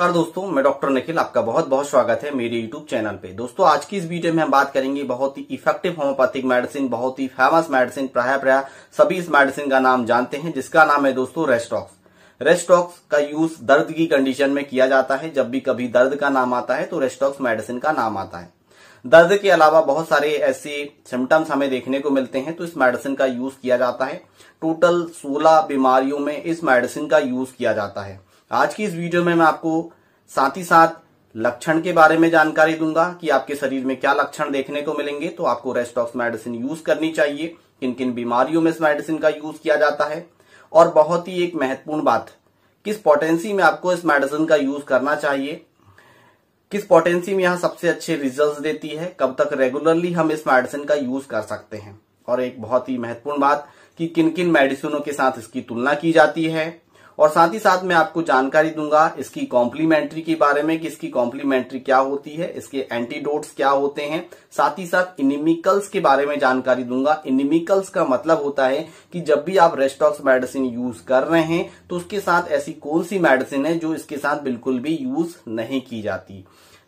नमस्कार दोस्तों मैं डॉक्टर निखिल आपका बहुत बहुत स्वागत है मेरे यूट्यूब चैनल पे दोस्तों आज की इस वीडियो में हम बात करेंगे बहुत ही इफेक्टिव होम्योपैथिक मेडिसिन बहुत ही फेमस मेडिसिन प्राय प्राय सभी इस मेडिसिन का नाम जानते हैं जिसका नाम है दोस्तों रेस्टॉक्स रेस्टॉक्स का यूज दर्द की कंडीशन में किया जाता है जब भी कभी दर्द का नाम आता है तो रेस्टॉक्स मेडिसिन का नाम आता है दर्द के अलावा बहुत सारे ऐसे सिम्टम्स हमें देखने को मिलते हैं तो इस मेडिसिन का यूज किया जाता है टोटल 16 बीमारियों में इस मेडिसिन का यूज किया जाता है आज की इस वीडियो में मैं आपको साथ ही साथ लक्षण के बारे में जानकारी दूंगा कि आपके शरीर में क्या लक्षण देखने को मिलेंगे तो आपको रेस्टॉक्स मेडिसिन यूज करनी चाहिए किन किन बीमारियों में इस मेडिसिन का यूज किया जाता है और बहुत ही एक महत्वपूर्ण बात किस पोटेंसी में आपको इस मेडिसिन का यूज करना चाहिए किस पोटेंसी में यहां सबसे अच्छे रिजल्ट देती है कब तक रेगुलरली हम इस मेडिसिन का यूज कर सकते हैं और एक बहुत ही महत्वपूर्ण बात कि किन किन मेडिसिनों के साथ इसकी तुलना की जाती है और साथ ही साथ मैं आपको जानकारी दूंगा इसकी कॉम्प्लीमेंट्री के बारे में कि इसकी कॉम्प्लीमेंट्री क्या होती है इसके एंटीडोट्स क्या होते हैं साथ ही साथ इनिमिकल्स के बारे में जानकारी दूंगा इनिमिकल्स का मतलब होता है कि जब भी आप रेस्टॉक्स मेडिसिन यूज कर रहे हैं तो उसके साथ ऐसी कौन सी मेडिसिन है जो इसके साथ बिल्कुल भी यूज नहीं की जाती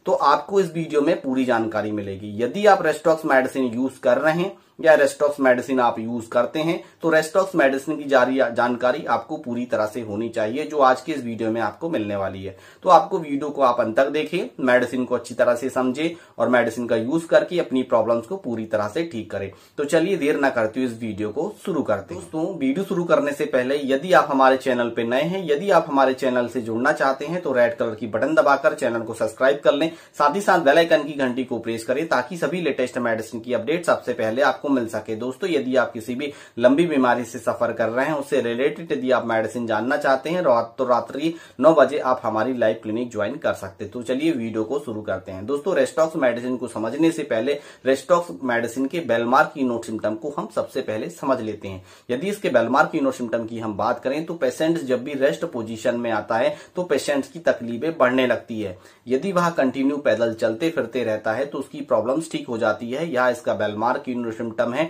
तो आपको इस वीडियो में पूरी जानकारी मिलेगी यदि आप रेस्टॉक्स मेडिसिन यूज कर रहे हैं या रेस्ट ऑफ मेडिसिन आप यूज करते हैं तो रेस्ट ऑफ मेडिसिन की जारी जानकारी आपको पूरी तरह से होनी चाहिए जो आज के इस वीडियो में आपको मिलने वाली है तो आपको वीडियो को आप अंतक देखे देखें मेडिसिन को अच्छी तरह से समझे और मेडिसिन का यूज करके अपनी प्रॉब्लम्स को पूरी तरह से ठीक करें तो चलिए देर ना करते हुए इस वीडियो को शुरू करते हैं दोस्तों वीडियो शुरू करने से पहले यदि आप हमारे चैनल पे नए हैं यदि आप हमारे चैनल से जुड़ना चाहते हैं तो रेड कलर की बटन दबाकर चैनल को सब्सक्राइब कर लें साथ ही साथ बेलाइकन की घंटी को प्रेस करें ताकि सभी लेटेस्ट मेडिसिन की अपडेट सबसे पहले आपको मिल सके दोस्तों यदि आप किसी भी लंबी बीमारी से सफर कर रहे हैं उससे रिलेटेड यदि आप मेडिसिन जानना चाहते हैं रात तो रात्रि नौ बजे आप हमारी लाइव क्लिनिक ज्वाइन कर सकते हैं तो चलिए वीडियो को शुरू करते हैं दोस्तों रेस्टॉक्स मेडिसिन को समझने से पहले रेस्टॉक्स मेडिसिन के बेलमार्क की सिम्टम को हम सबसे पहले समझ लेते हैं यदि इसके बेलमार्क की सिम्टम की हम बात करें तो पेशेंट जब भी रेस्ट पोजिशन में आता है तो पेशेंट की तकलीफें बढ़ने लगती है यदि वह कंटिन्यू पैदल चलते फिरते रहता है तो उसकी प्रॉब्लम ठीक हो जाती है या इसका बेलमार्क की नोट सिम्टम है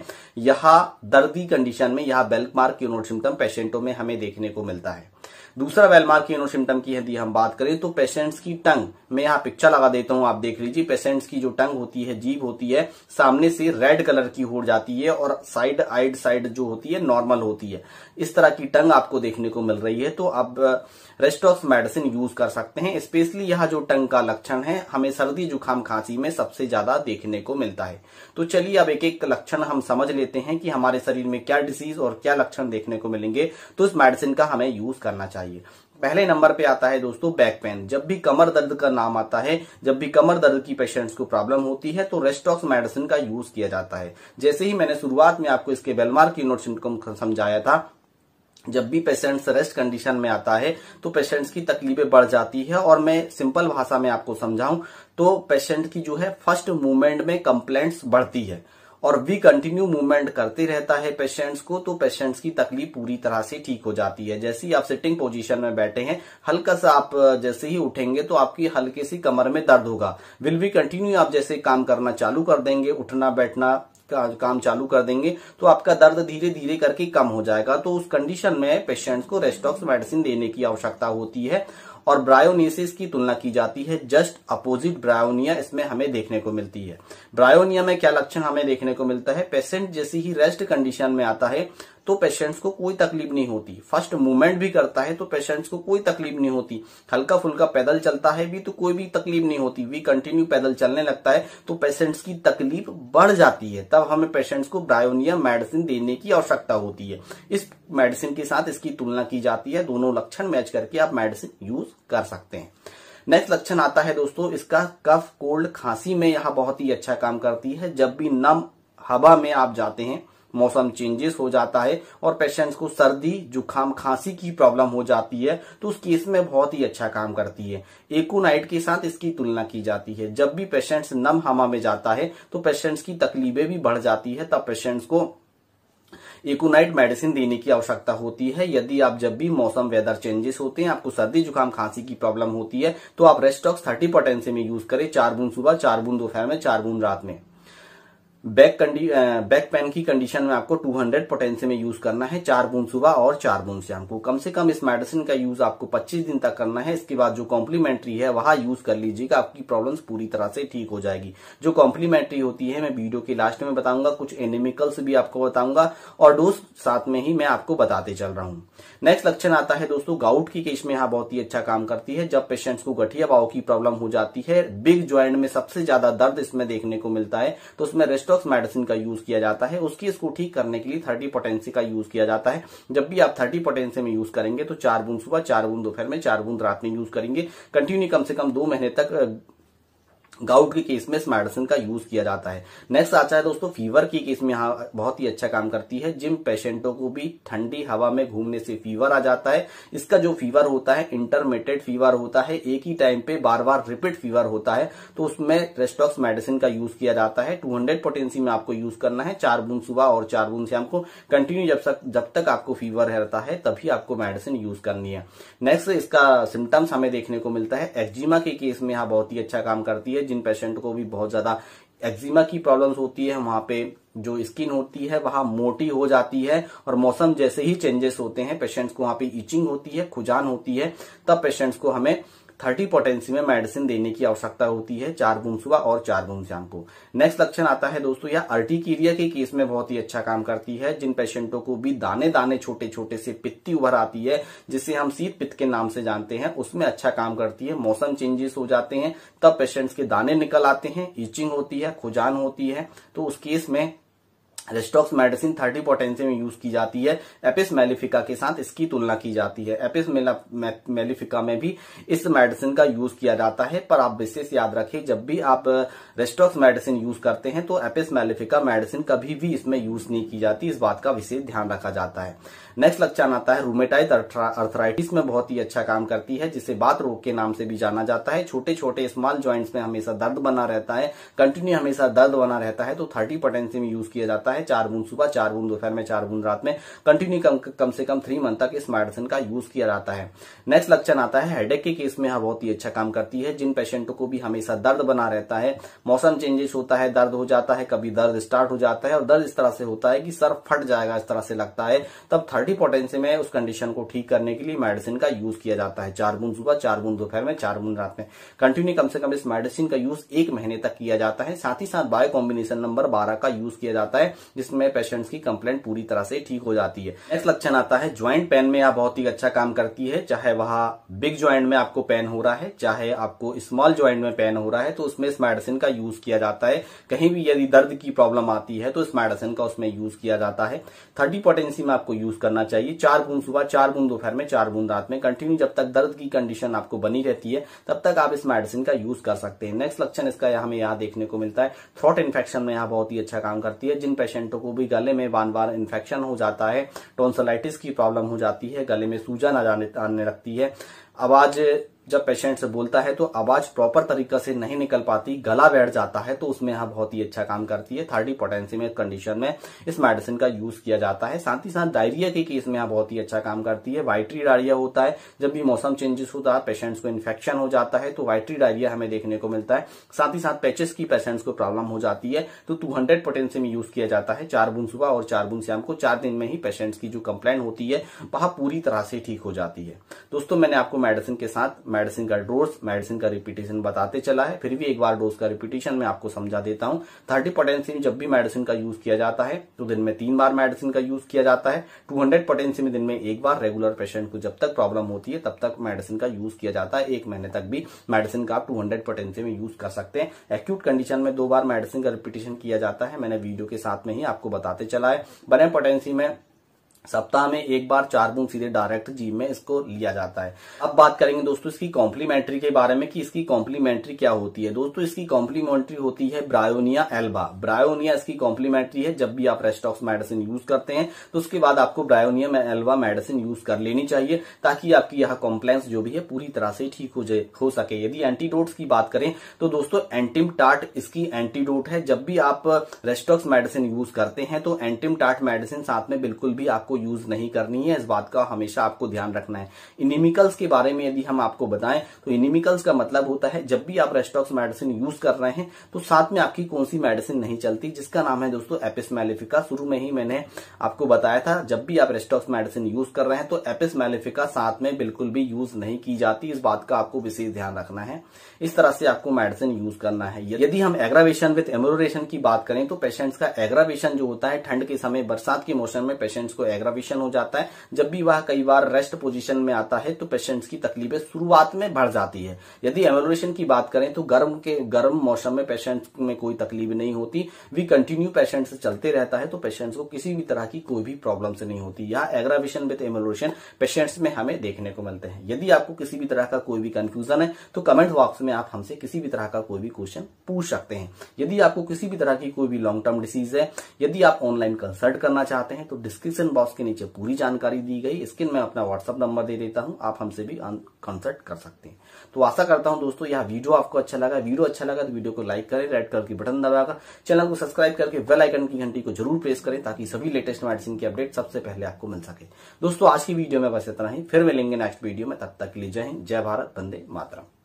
यहां दर्दी कंडीशन में यहां बेल्क मार्क क्यूनोट सिम्टम पेशेंटों में हमें देखने को मिलता है दूसरा वेलमार्कियन सिम्टम की यदि हम बात करें तो पेशेंट्स की टंग मैं यहाँ पिक्चर लगा देता हूँ आप देख लीजिए पेशेंट्स की जो टंग होती है जीभ होती है सामने से रेड कलर की हो जाती है और साइड आइड साइड जो होती है नॉर्मल होती है इस तरह की टंग आपको देखने को मिल रही है तो आप रेस्ट ऑफ मेडिसिन यूज कर सकते हैं स्पेशली यह जो टंग का लक्षण है हमें सर्दी जुकाम खांसी में सबसे ज्यादा देखने को मिलता है तो चलिए अब एक एक लक्षण हम समझ लेते हैं कि हमारे शरीर में क्या डिसीज और क्या लक्षण देखने को मिलेंगे तो इस मेडिसिन का हमें यूज कर करना चाहिए पहले नंबर पे आता है दोस्तों बैक पेन जब भी कमर दर्द का नाम आता है जब भी कमर दर्द की पेशेंट्स को प्रॉब्लम होती है तो रेस्टॉक्स मेडिसिन का यूज किया जाता है जैसे ही मैंने शुरुआत में आपको इसके बेलमार की नोट सिम्टम समझाया था जब भी पेशेंट्स रेस्ट कंडीशन में आता है तो पेशेंट्स की तकलीफें बढ़ जाती है और मैं सिंपल भाषा में आपको समझाऊं तो पेशेंट की जो है फर्स्ट मूवमेंट में कंप्लेंट्स बढ़ती है और वी कंटिन्यू मूवमेंट करते रहता है पेशेंट्स को तो पेशेंट्स की तकलीफ पूरी तरह से ठीक हो जाती है जैसे ही आप सिटिंग पोजीशन में बैठे हैं हल्का सा आप जैसे ही उठेंगे तो आपकी हल्के सी कमर में दर्द होगा विल वी कंटिन्यू आप जैसे काम करना चालू कर देंगे उठना बैठना का, काम चालू कर देंगे तो आपका दर्द धीरे धीरे करके कम हो जाएगा तो उस कंडीशन में पेशेंट्स को रेस्टॉक्स मेडिसिन देने की आवश्यकता होती है और ब्रायोनियसिस की तुलना की जाती है जस्ट अपोजिट ब्रायोनिया इसमें हमें देखने को मिलती है ब्रायोनिया में क्या लक्षण हमें देखने को मिलता है पेशेंट जैसी ही रेस्ट कंडीशन में आता है तो पेशेंट्स को कोई तकलीफ नहीं होती फर्स्ट मूवमेंट भी करता है तो पेशेंट्स को कोई तकलीफ नहीं होती हल्का फुल्का पैदल चलता है भी तो कोई भी तकलीफ नहीं होती वी कंटिन्यू पैदल चलने लगता है तो पेशेंट्स की तकलीफ बढ़ जाती है तब हमें पेशेंट्स को ब्रायोनिया मेडिसिन देने की आवश्यकता होती है इस मेडिसिन के साथ इसकी तुलना की जाती है दोनों लक्षण मैच करके आप मेडिसिन यूज कर सकते हैं नेक्स्ट लक्षण आता है दोस्तों इसका कफ कोल्ड खांसी में यहां बहुत ही अच्छा काम करती है जब भी नम हवा में आप जाते हैं मौसम चेंजेस हो जाता है और पेशेंट्स को सर्दी जुकाम खांसी की प्रॉब्लम हो जाती है तो उस केस में बहुत ही अच्छा काम करती है एकोनाइट के साथ इसकी तुलना की जाती है जब भी पेशेंट्स नम हमा में जाता है तो पेशेंट्स की तकलीफें भी बढ़ जाती है तब पेशेंट्स को एकोनाइट मेडिसिन देने की आवश्यकता होती है यदि आप जब भी मौसम वेदर चेंजेस होते हैं आपको सर्दी जुकाम खांसी की प्रॉब्लम होती है तो आप रेस्टॉक्स थर्टी पोटेंसी में यूज करें चार बूंद सुबह चार बूंद दोपहर में चार बूंद रात में बैक बैक पेन की कंडीशन में आपको 200 पोटेंसी में यूज करना है चार बूंद सुबह और चार बूंद शाम को कम से कम इस मेडिसिन का यूज आपको 25 दिन तक करना है इसके बाद जो कॉम्प्लीमेंट्री है वहां यूज कर लीजिएगा आपकी प्रॉब्लम्स पूरी तरह से ठीक हो जाएगी जो कॉम्प्लीमेंट्री होती है मैं वीडियो के लास्ट में बताऊंगा कुछ एनिमिकल्स भी आपको बताऊंगा और डोज साथ में ही मैं आपको बताते चल रहा हूँ नेक्स्ट लक्षण आता है दोस्तों गाउट की केस में यहाँ बहुत ही अच्छा काम करती है जब पेशेंट्स को गठिया बाव की प्रॉब्लम हो जाती है बिग ज्वाइंट में सबसे ज्यादा दर्द इसमें देखने को मिलता है तो उसमें रेस्ट डिस्टॉक्स मेडिसिन का यूज किया जाता है उसकी इसको ठीक करने के लिए थर्टी पोटेंसी का यूज किया जाता है जब भी आप थर्टी पोटेंसी में यूज करेंगे तो चार बूंद सुबह चार बूंद दोपहर में चार बूंद रात में यूज करेंगे कंटिन्यू कम से कम दो महीने तक गाउट के केस में इस मेडिसिन का यूज किया जाता है नेक्स्ट आता है दोस्तों फीवर की केस में यहाँ बहुत ही अच्छा काम करती है जिम पेशेंटों को भी ठंडी हवा में घूमने से फीवर आ जाता है इसका जो फीवर होता है इंटरमीडिएट फीवर होता है एक ही टाइम पे बार बार रिपीट फीवर होता है तो उसमें रेस्टॉक्स मेडिसिन का यूज किया जाता है टू हंड्रेड पोटेंसी में आपको यूज करना है चार बूंद सुबह और चार बूंद शाम को कंटिन्यू जब तक जब तक आपको फीवर रहता है तभी आपको मेडिसिन यूज करनी है नेक्स्ट इसका सिम्टम्स हमें देखने को मिलता है एक्जिमा के केस में यहाँ बहुत ही अच्छा काम करती है जिन पेशेंट को भी बहुत ज्यादा एक्जिमा की प्रॉब्लम्स होती है वहां पे जो स्किन होती है वहां मोटी हो जाती है और मौसम जैसे ही चेंजेस होते हैं पेशेंट्स को वहां पे इचिंग होती है खुजान होती है तब पेशेंट्स को हमें थर्टी पोटेंसी में मेडिसिन देने की आवश्यकता होती है चार बूम सुबह और चार बूम शाम को नेक्स्ट लक्षण आता है दोस्तों यह अर्टिकीरिया के केस में बहुत ही अच्छा काम करती है जिन पेशेंटों को भी दाने दाने छोटे छोटे से पित्ती उभर आती है जिसे हम शीत पित्त के नाम से जानते हैं उसमें अच्छा काम करती है मौसम चेंजेस हो जाते हैं तब पेशेंट्स के दाने निकल आते हैं ईचिंग होती है खुजान होती है तो उस केस में रेस्टॉक्स मेडिसिन थर्टी पोटेंसी में यूज की जाती है एपिस मेलिफिका के साथ इसकी तुलना की जाती है एपिस मेलिफिका में भी इस मेडिसिन का यूज किया जाता है पर आप विशेष याद रखें जब भी आप रेस्टॉक्स मेडिसिन यूज करते हैं तो एपिस मेलिफिका मेडिसिन कभी भी इसमें यूज नहीं की जाती इस बात का विशेष ध्यान रखा जाता है नेक्स्ट लक्षण आता है रूमेटाइज अर्थराइटिस में बहुत ही अच्छा काम करती है जिसे बात रोग के नाम से भी जाना जाता है छोटे छोटे स्मॉल ज्वाइंट्स में हमेशा दर्द बना रहता है कंटिन्यू हमेशा दर्द बना रहता है तो थर्टी पोटेंसी में यूज किया जाता है होता है चार बूंद सुबह चार बूंद दोपहर में चार बूंद रात में कंटिन्यू कम, कम से कम थ्री मंथ तक इस मेडिसिन का यूज किया जाता है नेक्स्ट लक्षण आता है हेडेक के केस में बहुत ही अच्छा काम करती है जिन पेशेंटों को भी हमेशा दर्द बना रहता है मौसम चेंजेस होता है दर्द हो जाता है कभी दर्द स्टार्ट हो जाता है और दर्द इस तरह से होता है कि सर फट जाएगा इस तरह से लगता है तब थर्टी पोटेंसी में उस कंडीशन को ठीक करने के लिए मेडिसिन का यूज किया जाता है चार बूंद सुबह चार बूंद दोपहर में चार बूंद रात में कंटिन्यू कम से कम इस मेडिसिन का यूज एक महीने तक किया जाता है साथ ही साथ बायो कॉम्बिनेशन नंबर बारह का यूज किया जाता है जिसमें पेशेंट्स की कंप्लेंट पूरी तरह से ठीक हो जाती है नेक्स्ट लक्षण आता है ज्वाइंट पेन में आप बहुत ही अच्छा काम करती है चाहे वहां बिग ज्वाइंट में आपको पेन हो रहा है चाहे आपको स्मॉल ज्वाइंट में पेन हो रहा है तो उसमें इस मेडिसिन का यूज किया जाता है कहीं भी यदि दर्द की प्रॉब्लम आती है तो इस मेडिसिन का उसमें यूज किया जाता है थर्टी पोटेंसी में आपको यूज करना चाहिए चार बूंद सुबह चार बूंद दोपहर में चार बूंद रात में कंटिन्यू जब तक दर्द की कंडीशन आपको बनी रहती है तब तक आप इस मेडिसिन का यूज कर सकते हैं नेक्स्ट लक्षण इसका हमें यहाँ देखने को मिलता है थ्रोट इन्फेक्शन में यहाँ बहुत ही अच्छा काम करती है जिन पेशेंट पेशेंटों को भी गले में बार बार इन्फेक्शन हो जाता है टोन्सलाइटिस की प्रॉब्लम हो जाती है गले में सूजन आ जाने आने लगती है आवाज जब पेशेंट से बोलता है तो आवाज प्रॉपर तरीका से नहीं निकल पाती गला बैठ जाता है तो उसमें यहाँ बहुत ही अच्छा काम करती है थर्टी पोटेंसी में कंडीशन में इस मेडिसिन का यूज किया जाता है साथ ही साथ डायरिया के केस में यहाँ बहुत ही अच्छा काम करती है वाइट्री डायरिया होता है जब भी मौसम चेंजेस होता है पेशेंट्स को इन्फेक्शन हो जाता है तो वाइट्री डायरिया हमें देखने को मिलता है साथ ही साथ पैचेस की पेशेंट्स को प्रॉब्लम हो जाती है तो टू हंड्रेड पोटेंसी में यूज किया जाता है चार बुन सुबह और चार बुन शाम को चार दिन में ही पेशेंट्स की जो कंप्लेन होती है वह पूरी तरह से ठीक हो जाती है दोस्तों मैंने आपको मेडिसिन के साथ मेडिसिन का डोज मेडिसिन का रिपीटेशन बताते चला है फिर भी एक बार डोज का रिपीटेशन मैं आपको समझा देता हूँ थर्टी पोटेंसी में जब भी मेडिसिन का यूज किया जाता है तो दिन में तीन बार मेडिसिन का यूज किया जाता है टू हंड्रेड पोटेंसी में दिन में एक बार रेगुलर पेशेंट को जब तक प्रॉब्लम होती है तब तक मेडिसिन का यूज किया जाता है एक महीने तक भी मेडिसिन का आप टू हंड्रेड पोटेंसी में यूज कर सकते हैं एक्यूट कंडीशन में दो बार मेडिसिन का रिपीटेशन किया जाता है मैंने वीडियो के साथ में ही आपको बताते चला है बने पोटेंसी में सप्ताह में एक बार चार बूंद सीधे डायरेक्ट जीव में इसको लिया जाता है अब बात करेंगे दोस्तों इसकी कॉम्प्लीमेंट्री के बारे में कि इसकी कॉम्प्लीमेंट्री क्या होती है दोस्तों इसकी कॉम्प्लीमेंट्री होती है ब्रायोनिया एल्बा ब्रायोनिया इसकी कॉम्प्लीमेंट्री है जब भी आप रेस्टॉक्स मेडिसिन यूज करते हैं तो उसके बाद आपको ब्रायोनिया में एल्बा मेडिसिन यूज कर लेनी चाहिए ताकि आपकी यह कॉम्प्लेंस जो भी है पूरी तरह से ठीक हो जाए हो सके यदि एंटीडोट्स की बात करें तो दोस्तों एंटिम टाट इसकी एंटीडोट है जब भी आप रेस्टॉक्स मेडिसिन यूज करते हैं तो एंटिम टाट मेडिसिन साथ में बिल्कुल भी आपको आपको यूज नहीं करनी है इस बात का हमेशा आपको ध्यान रखना है इनिमिकल्स के बारे में यदि हम आपको बताएं तो इनिमिकल्स का मतलब होता है जब भी आप रेस्टॉक्स मेडिसिन यूज कर रहे हैं तो साथ में आपकी कौन सी मेडिसिन नहीं चलती जिसका नाम है दोस्तों एपिस मेलिफिका शुरू में ही मैंने आपको बताया था जब भी आप रेस्टॉक्स मेडिसिन यूज कर रहे हैं तो एपिस मेलिफिका साथ में बिल्कुल भी यूज नहीं की जाती इस बात का आपको विशेष ध्यान रखना है इस तरह से आपको मेडिसिन यूज करना है यदि हम एग्रावेशन विथ एमोरेशन की बात करें तो पेशेंट्स का एग्रावेशन जो होता है ठंड के समय बरसात के मौसम में पेशेंट्स को एग्रा एग्रावेशन हो जाता है जब भी वह कई बार रेस्ट पोजिशन में आता है तो पेशेंट्स की तकलीफें शुरुआत में बढ़ जाती है यदि एमोलेशन की बात करें तो गर्म के गर्म मौसम में पेशेंट्स में कोई तकलीफ नहीं होती वी कंटिन्यू पेशेंट से चलते रहता है तो पेशेंट्स को किसी भी तरह की कोई भी प्रॉब्लम नहीं होती या एग्रावेशन विद एमोलेशन पेशेंट्स में हमें देखने को मिलते हैं यदि आपको किसी भी तरह का कोई भी कंफ्यूजन है तो कमेंट बॉक्स में आप हमसे किसी भी तरह का कोई भी क्वेश्चन पूछ सकते हैं यदि आपको किसी भी तरह की कोई भी लॉन्ग टर्म डिसीज है यदि आप ऑनलाइन कंसल्ट करना चाहते हैं तो डिस्क्रिप्शन बॉक्स बॉक्स के नीचे पूरी जानकारी दी गई स्क्रीन में अपना व्हाट्सअप नंबर दे देता हूं आप हमसे भी कंसल्ट कर सकते हैं तो आशा करता हूं दोस्तों यह वीडियो आपको अच्छा लगा वीडियो अच्छा लगा तो वीडियो को लाइक करें रेड कलर की बटन दबाकर चैनल को सब्सक्राइब करके बेल आइकन की घंटी को जरूर प्रेस करें ताकि सभी लेटेस्ट मेडिसिन की अपडेट सबसे पहले आपको मिल सके दोस्तों आज की वीडियो में बस इतना ही फिर मिलेंगे नेक्स्ट वीडियो में तब तक के लिए जय हिंद जय भारत बंदे मातरम